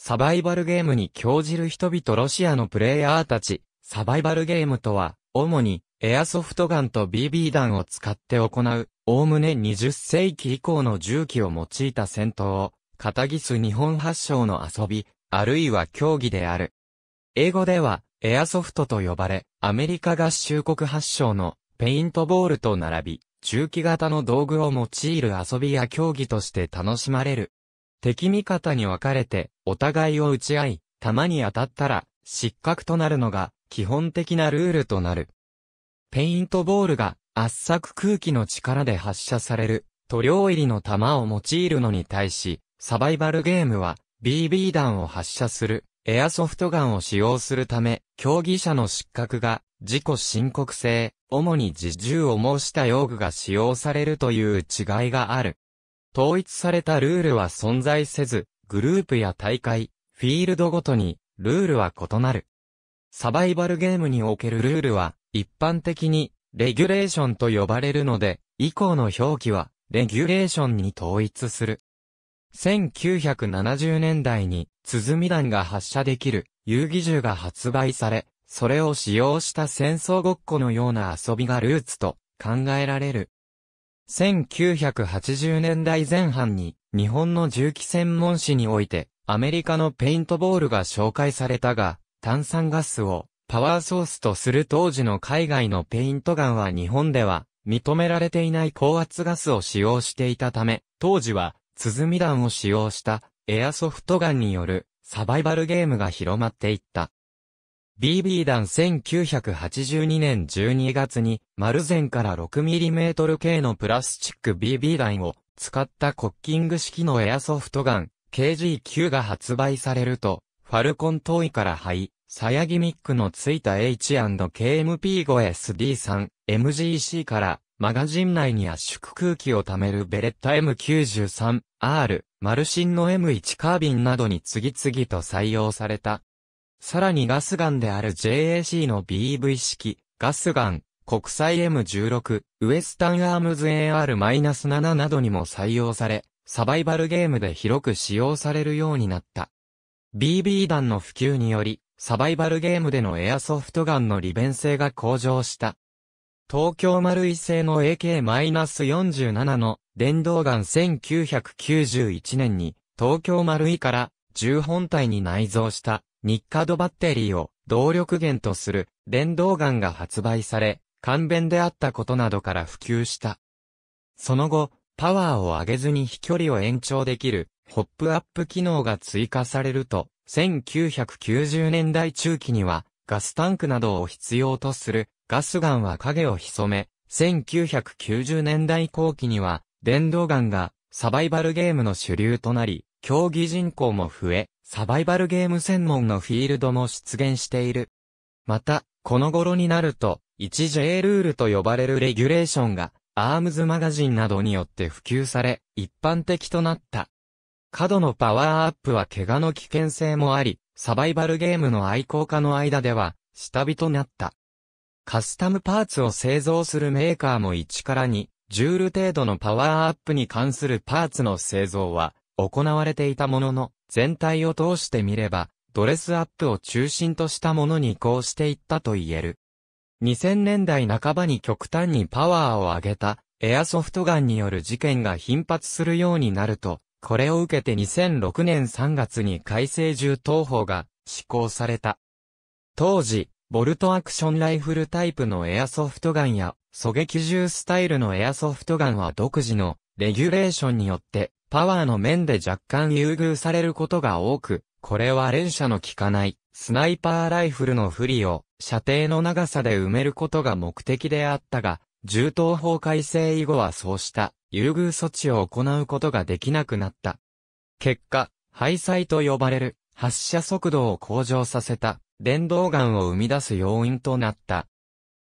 サバイバルゲームに興じる人々ロシアのプレイヤーたち、サバイバルゲームとは、主に、エアソフトガンと BB 弾を使って行う、おおむね20世紀以降の銃器を用いた戦闘を、片ギス日本発祥の遊び、あるいは競技である。英語では、エアソフトと呼ばれ、アメリカ合衆国発祥の、ペイントボールと並び、銃器型の道具を用いる遊びや競技として楽しまれる敵味方に分かれて、お互いを打ち合い、弾に当たったら、失格となるのが、基本的なルールとなる。ペイントボールが、圧搾空気の力で発射される、塗料入りの弾を用いるのに対し、サバイバルゲームは、BB 弾を発射する、エアソフトガンを使用するため、競技者の失格が、自己申告制、主に自重を申した用具が使用されるという違いがある。統一されたルールは存在せず、グループや大会、フィールドごとに、ルールは異なる。サバイバルゲームにおけるルールは、一般的に、レギュレーションと呼ばれるので、以降の表記は、レギュレーションに統一する。1970年代に、鼓弾が発射できる、遊戯銃が発売され、それを使用した戦争ごっこのような遊びがルーツと考えられる。1980年代前半に日本の銃器専門誌においてアメリカのペイントボールが紹介されたが炭酸ガスをパワーソースとする当時の海外のペイントガンは日本では認められていない高圧ガスを使用していたため当時は鼓弾を使用したエアソフトガンによるサバイバルゲームが広まっていった。BB 弾1982年12月に、丸ンから 6mm 系のプラスチック BB 弾を使ったコッキング式のエアソフトガン、KG9 が発売されると、ファルコントイから灰、サヤギミックのついた H&KMP5SD3、MGC から、マガジン内に圧縮空気を貯めるベレッタ M93、R、マルシンの M1 カービンなどに次々と採用された。さらにガスガンである JAC の BV 式、ガスガン、国際 M16、ウエスタンアームズ AR-7 などにも採用され、サバイバルゲームで広く使用されるようになった。BB 弾の普及により、サバイバルゲームでのエアソフトガンの利便性が向上した。東京丸一製の AK-47 の電動ガン1991年に東京丸井から10本体に内蔵した日課度バッテリーを動力源とする電動ガンが発売され、簡便であったことなどから普及した。その後、パワーを上げずに飛距離を延長できるホップアップ機能が追加されると、1990年代中期にはガスタンクなどを必要とするガスガンは影を潜め、1990年代後期には電動ガンがサバイバルゲームの主流となり、競技人口も増え、サバイバルゲーム専門のフィールドも出現している。また、この頃になると、1J ルールと呼ばれるレギュレーションが、アームズマガジンなどによって普及され、一般的となった。過度のパワーアップは怪我の危険性もあり、サバイバルゲームの愛好家の間では、下火となった。カスタムパーツを製造するメーカーも1から2、ュール程度のパワーアップに関するパーツの製造は、行われていたものの、全体を通してみれば、ドレスアップを中心としたものに移行していったと言える。2000年代半ばに極端にパワーを上げたエアソフトガンによる事件が頻発するようになると、これを受けて2006年3月に改正銃刀法が施行された。当時、ボルトアクションライフルタイプのエアソフトガンや狙撃銃スタイルのエアソフトガンは独自のレギュレーションによってパワーの面で若干優遇されることが多く、これは連射の効かないスナイパーライフルの不利を射程の長さで埋めることが目的であったが、銃刀法改正以後はそうした優遇措置を行うことができなくなった。結果、廃イと呼ばれる発射速度を向上させた電動ガンを生み出す要因となった。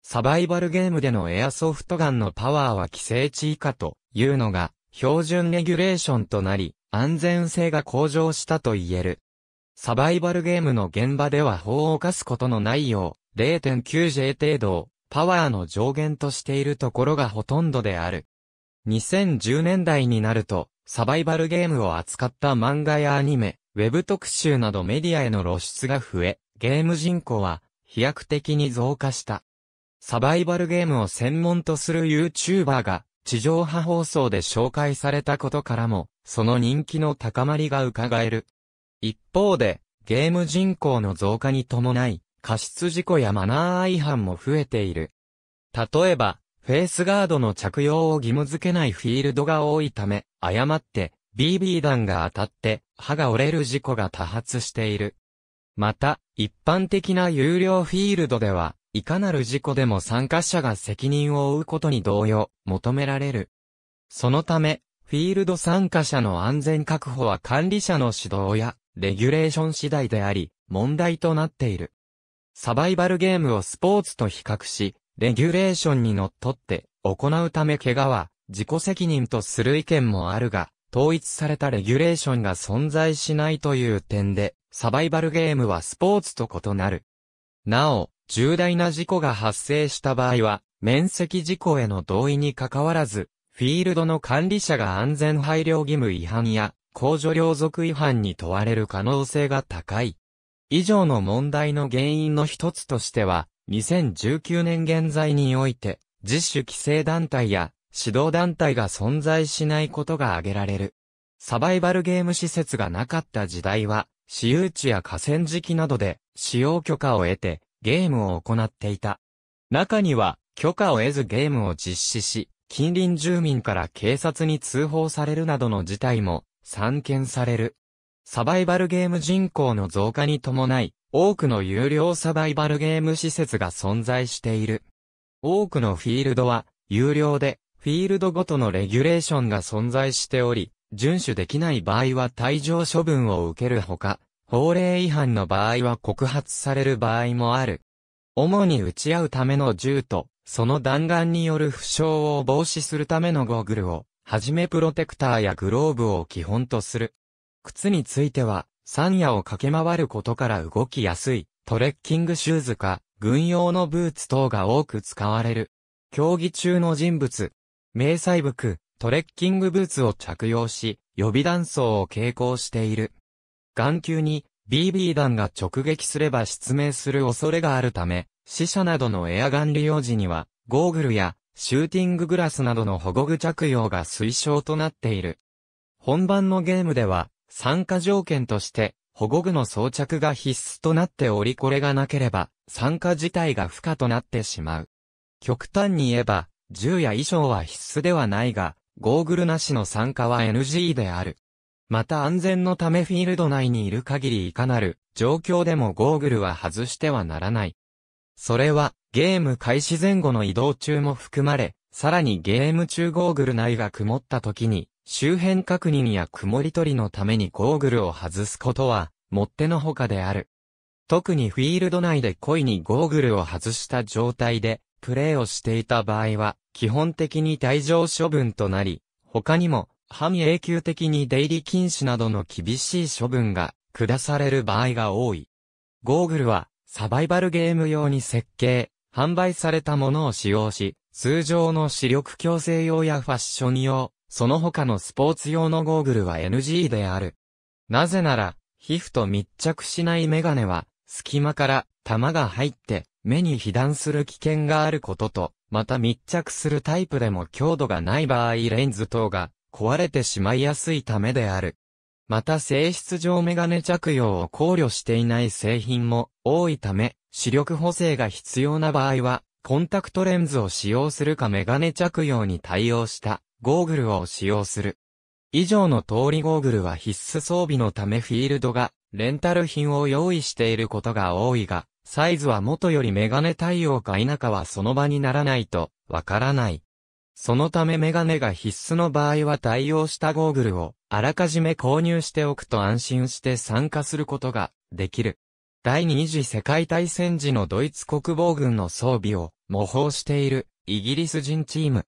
サバイバルゲームでのエアソフトガンのパワーは規制値以下というのが標準レギュレーションとなり、安全性が向上したと言える。サバイバルゲームの現場では法を犯すことのないよう、0.9J 程度をパワーの上限としているところがほとんどである。2010年代になると、サバイバルゲームを扱った漫画やアニメ、ウェブ特集などメディアへの露出が増え、ゲーム人口は飛躍的に増加した。サバイバルゲームを専門とする YouTuber が地上波放送で紹介されたことからも、その人気の高まりが伺える。一方で、ゲーム人口の増加に伴い、過失事故やマナー違反も増えている。例えば、フェースガードの着用を義務付けないフィールドが多いため、誤って BB 弾が当たって歯が折れる事故が多発している。また、一般的な有料フィールドでは、いかなる事故でも参加者が責任を負うことに同様、求められる。そのため、フィールド参加者の安全確保は管理者の指導や、レギュレーション次第であり、問題となっている。サバイバルゲームをスポーツと比較し、レギュレーションに則っって行うため怪我は自己責任とする意見もあるが、統一されたレギュレーションが存在しないという点で、サバイバルゲームはスポーツと異なる。なお、重大な事故が発生した場合は、面積事故への同意に関わらず、フィールドの管理者が安全配慮義務違反や、控除領属違反に問われる可能性が高い。以上の問題の原因の一つとしては、2019年現在において、自主規制団体や指導団体が存在しないことが挙げられる。サバイバルゲーム施設がなかった時代は、私有地や河川敷などで使用許可を得て、ゲームを行っていた。中には、許可を得ずゲームを実施し、近隣住民から警察に通報されるなどの事態も散見される。サバイバルゲーム人口の増加に伴い、多くの有料サバイバルゲーム施設が存在している。多くのフィールドは、有料で、フィールドごとのレギュレーションが存在しており、遵守できない場合は退場処分を受けるほか、法令違反の場合は告発される場合もある。主に打ち合うための銃と、その弾丸による負傷を防止するためのゴーグルを、はじめプロテクターやグローブを基本とする。靴については、山野を駆け回ることから動きやすい、トレッキングシューズか、軍用のブーツ等が多く使われる。競技中の人物、迷彩服、トレッキングブーツを着用し、予備弾層を傾向している。眼球に BB 弾が直撃すれば失明する恐れがあるため、死者などのエアガン利用時には、ゴーグルやシューティンググラスなどの保護具着用が推奨となっている。本番のゲームでは、参加条件として、保護具の装着が必須となっておりこれがなければ、参加自体が不可となってしまう。極端に言えば、銃や衣装は必須ではないが、ゴーグルなしの参加は NG である。また安全のためフィールド内にいる限りいかなる状況でもゴーグルは外してはならない。それはゲーム開始前後の移動中も含まれ、さらにゲーム中ゴーグル内が曇った時に周辺確認や曇り取りのためにゴーグルを外すことはもってのほかである。特にフィールド内で故意にゴーグルを外した状態でプレイをしていた場合は基本的に退場処分となり、他にも半永久的に出入り禁止などの厳しい処分が下される場合が多い。ゴーグルはサバイバルゲーム用に設計、販売されたものを使用し、通常の視力矯正用やファッション用、その他のスポーツ用のゴーグルは NG である。なぜなら、皮膚と密着しないメガネは、隙間から玉が入って目に被弾する危険があることと、また密着するタイプでも強度がない場合レンズ等が壊れてしまいやすいためである。また性質上メガネ着用を考慮していない製品も多いため、視力補正が必要な場合は、コンタクトレンズを使用するかメガネ着用に対応したゴーグルを使用する。以上の通りゴーグルは必須装備のためフィールドがレンタル品を用意していることが多いが、サイズは元よりメガネ対応か否かはその場にならないとわからない。そのためメガネが必須の場合は対応したゴーグルをあらかじめ購入しておくと安心して参加することができる。第二次世界大戦時のドイツ国防軍の装備を模倣しているイギリス人チーム。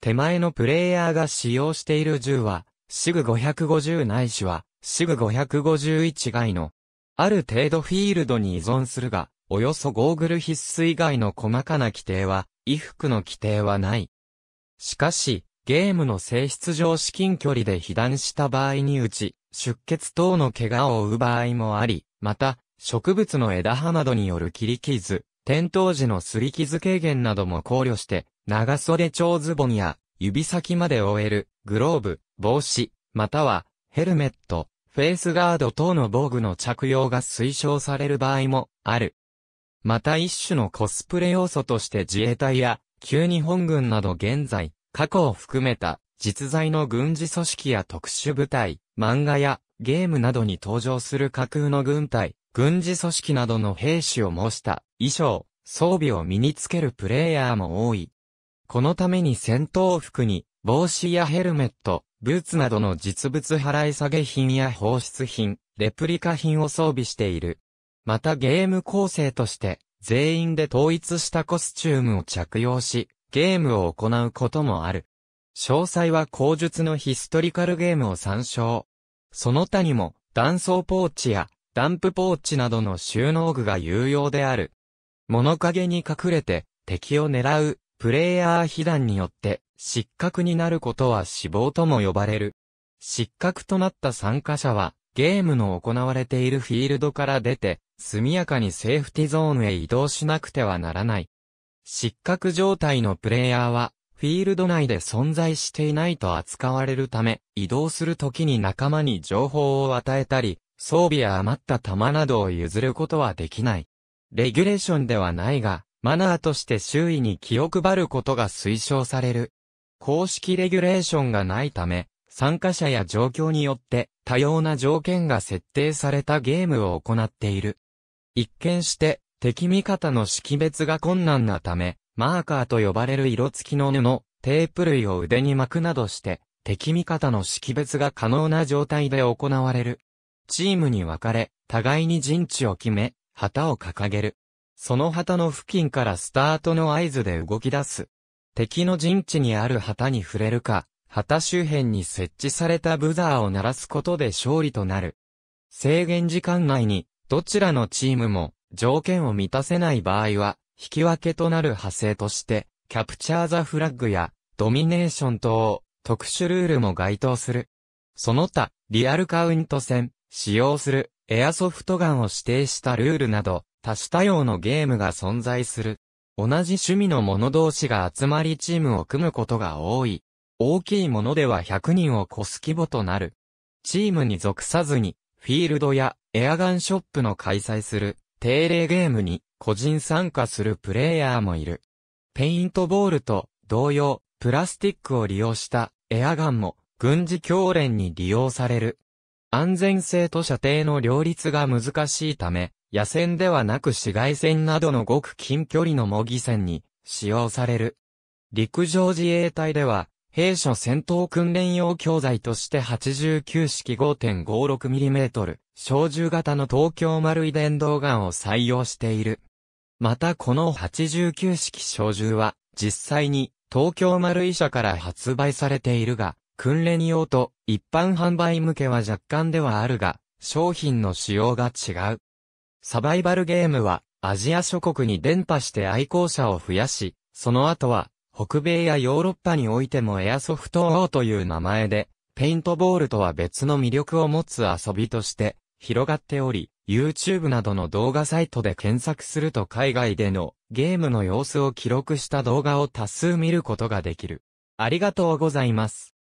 手前のプレイヤーが使用している銃は、シグ550ないしは、シグ551外の、ある程度フィールドに依存するが、およそゴーグル必須以外の細かな規定は、衣服の規定はない。しかし、ゲームの性質上至近距離で被弾した場合に打ち、出血等の怪我を負う場合もあり、また、植物の枝葉などによる切り傷、転倒時の擦り傷軽減なども考慮して、長袖長ズボンや指先まで覆える、グローブ、帽子、または、ヘルメット、フェイスガード等の防具の着用が推奨される場合もある。また一種のコスプレ要素として自衛隊や旧日本軍など現在、過去を含めた実在の軍事組織や特殊部隊、漫画やゲームなどに登場する架空の軍隊、軍事組織などの兵士を模した衣装、装備を身につけるプレイヤーも多い。このために戦闘服に帽子やヘルメット、ブーツなどの実物払い下げ品や放出品、レプリカ品を装備している。またゲーム構成として、全員で統一したコスチュームを着用し、ゲームを行うこともある。詳細は口述のヒストリカルゲームを参照。その他にも、断層ポーチやダンプポーチなどの収納具が有用である。物陰に隠れて敵を狙うプレイヤー被弾によって失格になることは死亡とも呼ばれる。失格となった参加者はゲームの行われているフィールドから出て、速やかにセーフティゾーンへ移動しなくてはならない。失格状態のプレイヤーは、フィールド内で存在していないと扱われるため、移動する時に仲間に情報を与えたり、装備や余った弾などを譲ることはできない。レギュレーションではないが、マナーとして周囲に気を配ることが推奨される。公式レギュレーションがないため、参加者や状況によって多様な条件が設定されたゲームを行っている。一見して敵味方の識別が困難なため、マーカーと呼ばれる色付きの布、テープ類を腕に巻くなどして、敵味方の識別が可能な状態で行われる。チームに分かれ、互いに陣地を決め、旗を掲げる。その旗の付近からスタートの合図で動き出す。敵の陣地にある旗に触れるか、旗周辺に設置されたブザーを鳴らすことで勝利となる。制限時間内に、どちらのチームも条件を満たせない場合は、引き分けとなる派生として、キャプチャーザフラッグやドミネーション等、特殊ルールも該当する。その他、リアルカウント戦、使用するエアソフトガンを指定したルールなど、多種多様のゲームが存在する。同じ趣味の者同士が集まりチームを組むことが多い。大きいものでは100人を超す規模となる。チームに属さずに、フィールドやエアガンショップの開催する定例ゲームに個人参加するプレイヤーもいる。ペイントボールと同様、プラスティックを利用したエアガンも軍事教練に利用される。安全性と射程の両立が難しいため、野戦ではなく紫外線などのごく近距離の模擬戦に使用される。陸上自衛隊では兵社戦闘訓練用教材として89式 5.56mm、小銃型の東京丸い電動ガンを採用している。またこの89式小銃は、実際に東京丸医社から発売されているが、訓練用と一般販売向けは若干ではあるが、商品の仕様が違う。サバイバルゲームは、アジア諸国に伝播して愛好者を増やし、その後は、北米やヨーロッパにおいてもエアソフト O という名前で、ペイントボールとは別の魅力を持つ遊びとして広がっており、YouTube などの動画サイトで検索すると海外でのゲームの様子を記録した動画を多数見ることができる。ありがとうございます。